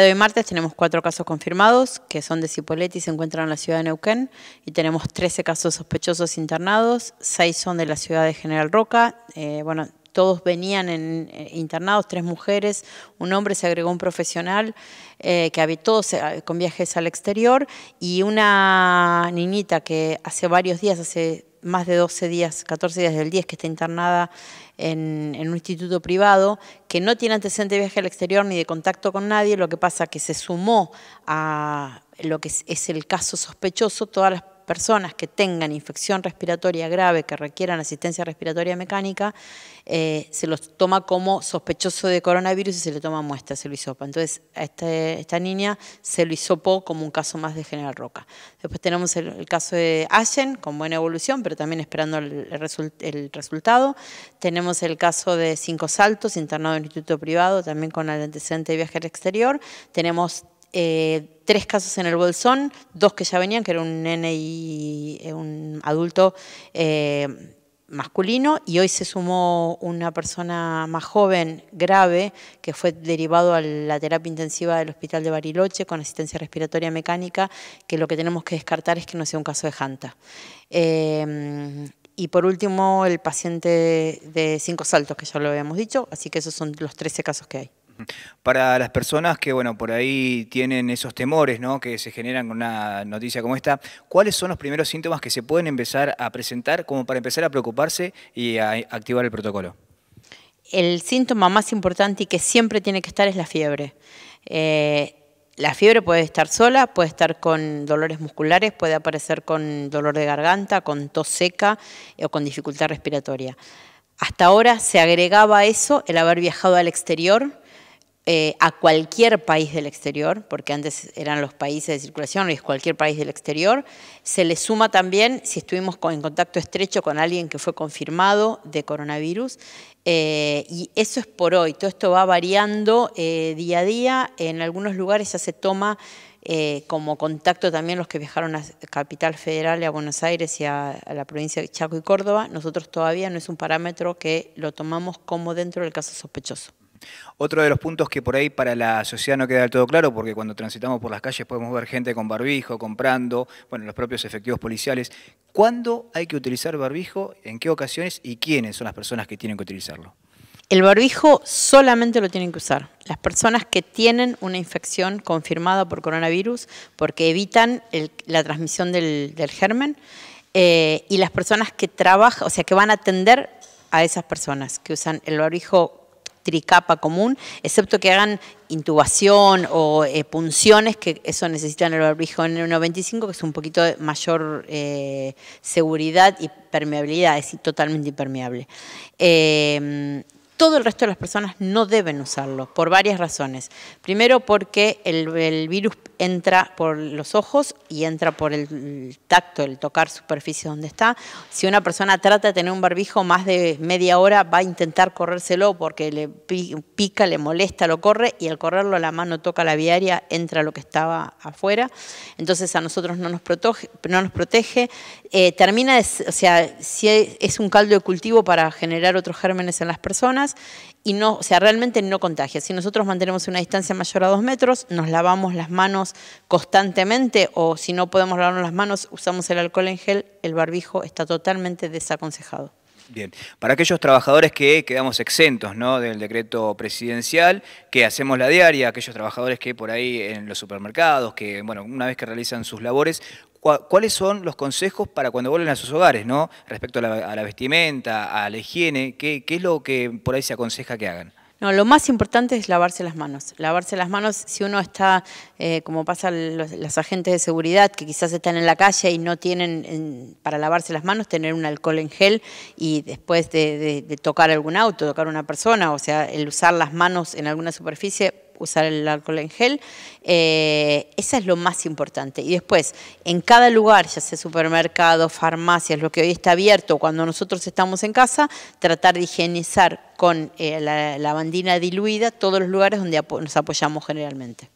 de hoy martes tenemos cuatro casos confirmados, que son de Cipolletti, se encuentran en la ciudad de Neuquén, y tenemos 13 casos sospechosos internados, seis son de la ciudad de General Roca, eh, bueno, todos venían eh, internados, tres mujeres, un hombre, se agregó un profesional eh, que habitó con viajes al exterior y una niñita que hace varios días, hace más de 12 días, 14 días del 10 que está internada en, un instituto privado, que no tiene antecedente de viaje al exterior ni de contacto con nadie, lo que pasa que se sumó a lo que es, es el caso sospechoso todas las personas que tengan infección respiratoria grave que requieran asistencia respiratoria mecánica, eh, se los toma como sospechoso de coronavirus y se le toma muestra, se lo hisopa. Entonces, a este, esta niña se lo hisopó como un caso más de General Roca. Después tenemos el, caso de Ashen, con buena evolución, pero también esperando el, resultado. Tenemos el caso de Cinco Saltos, internado en un instituto privado, también con antecedente de viaje al exterior. Tenemos eh, tres casos en el Bolsón, dos que ya venían, que era un nene eh, un adulto eh, masculino, y hoy se sumó una persona más joven, grave, que fue derivado a la terapia intensiva del hospital de Bariloche con asistencia respiratoria mecánica, que lo que tenemos que descartar es que no sea un caso de Janta. y por último, el paciente de cinco saltos, que ya lo habíamos dicho, así que esos son los 13 casos que hay para las personas que, bueno, por ahí tienen esos temores, ¿no? Que se generan con una noticia como esta, ¿cuáles son los primeros síntomas que se pueden empezar a presentar como para empezar a preocuparse y a activar el protocolo? El síntoma más importante y que siempre tiene que estar es la fiebre. Eh, la fiebre puede estar sola, puede estar con dolores musculares, puede aparecer con dolor de garganta, con tos seca eh, o con dificultad respiratoria. Hasta ahora se agregaba a eso el haber viajado al exterior, eh, a cualquier país del exterior, porque antes eran los países de circulación, y es cualquier país del exterior. Se le suma también si estuvimos en contacto estrecho con alguien que fue confirmado de coronavirus. Eh, y eso es por hoy. Todo esto va variando eh, día a día. En algunos lugares ya se toma como contacto también los que viajaron a Capital Federal, a Buenos Aires y a la provincia de Chaco y Córdoba. Nosotros todavía no es un parámetro que lo tomamos como dentro del caso sospechoso. Otro de los puntos que por ahí para la sociedad no queda del todo claro, porque cuando transitamos por las calles podemos ver gente con barbijo, comprando, bueno, los propios efectivos policiales. ¿Cuándo hay que utilizar barbijo? ¿En qué ocasiones? ¿Y quiénes son las personas que tienen que utilizarlo? El barbijo solamente lo tienen que usar las personas que tienen una infección confirmada por coronavirus, porque evitan la transmisión del, germen, eh, y las personas que trabajan, o sea, que van a atender a esas personas que usan el barbijo tricapa común, excepto que hagan intubación o eh, punciones, que eso necesitan el barbijo n 95, que es un poquito de mayor eh, seguridad y permeabilidad, es totalmente impermeable. Em, todo el resto de las personas no deben usarlo, por varias razones. Primero porque el virus entra por los ojos y entra por el tacto, el tocar superficie donde está. Si una persona trata de tener un barbijo más de media hora, va a intentar corrérselo porque le pica, le molesta, lo corre y al correrlo la mano toca la viaria, entra lo que estaba afuera. Entonces a nosotros no nos protege. No nos protege. Eh, termina, o sea, si es un caldo de cultivo para generar otros gérmenes en las personas y no, o sea, realmente no contagia. Si nosotros mantenemos una distancia mayor a dos metros, nos lavamos las manos constantemente o si no podemos lavarnos las manos, usamos el alcohol en gel, el barbijo está totalmente desaconsejado. Bien, para aquellos trabajadores que quedamos exentos ¿no? del decreto presidencial, que hacemos la diaria, aquellos trabajadores que por ahí en los supermercados, que bueno, una vez que realizan sus labores, ¿cuáles son los consejos para cuando vuelven a sus hogares, ¿no? respecto a la, vestimenta, a la higiene? ¿Qué es lo que por ahí se aconseja que hagan? No, lo más importante es lavarse las manos. Lavarse las manos si uno está, eh, como pasan los, agentes de seguridad, que quizás están en la calle y no tienen para lavarse las manos, tener un alcohol en gel y después de, de tocar algún auto, tocar una persona, o sea, el usar las manos en alguna superficie usar el alcohol en gel. eso eh, esa es lo más importante. Y después, en cada lugar, ya sea supermercado, farmacias, lo que hoy está abierto, cuando nosotros estamos en casa, tratar de higienizar con eh, la, la diluida todos los lugares donde nos apoyamos generalmente.